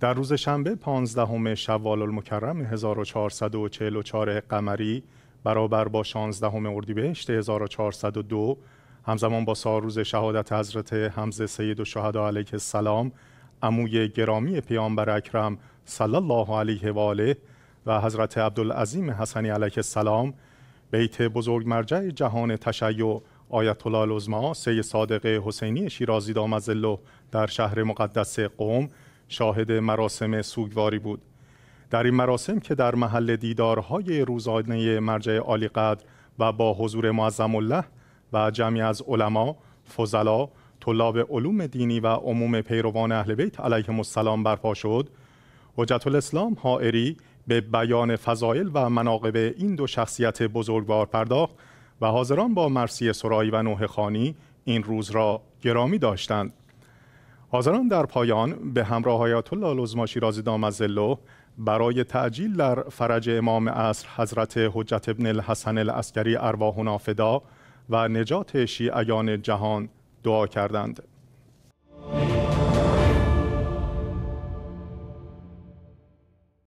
در روز شنبه 15 شوال المکرم 1444 قمری برابر با 16 اردیبهشت 1402 همزمان با روز شهادت حضرت حمزه سید و شهدا علیه السلام عموی گرامی پیامبر اکرم صلی الله علیه و آله و حضرت عبدالعظیم حسنی علیه السلام بیت بزرگ مرجع جهان تشیع آیت الله العظما سید صادق حسینی شیرازی دامزلو در شهر مقدس قوم شاهد مراسم سوگواری بود در این مراسم که در محل دیدارهای روزانه مرجع عالی قدر و با حضور معظم الله و جمعی از علما، فضلا، طلاب علوم دینی و عموم پیروان اهل بیت علیهم السلام برپا شد حجت الاسلام حائری به بیان فضایل و مناقب این دو شخصیت بزرگوار پرداخت و حاضران با مرسی سرایی و نوح خانی این روز را گرامی داشتند حاضران در پایان به همراه های الله لزما شیرازی دامزلو برای تعجیل در فرج امام عصر حضرت حجت ابن الحسن العسکری ارواحنا فدا و نجات شیعیان جهان دعا کردند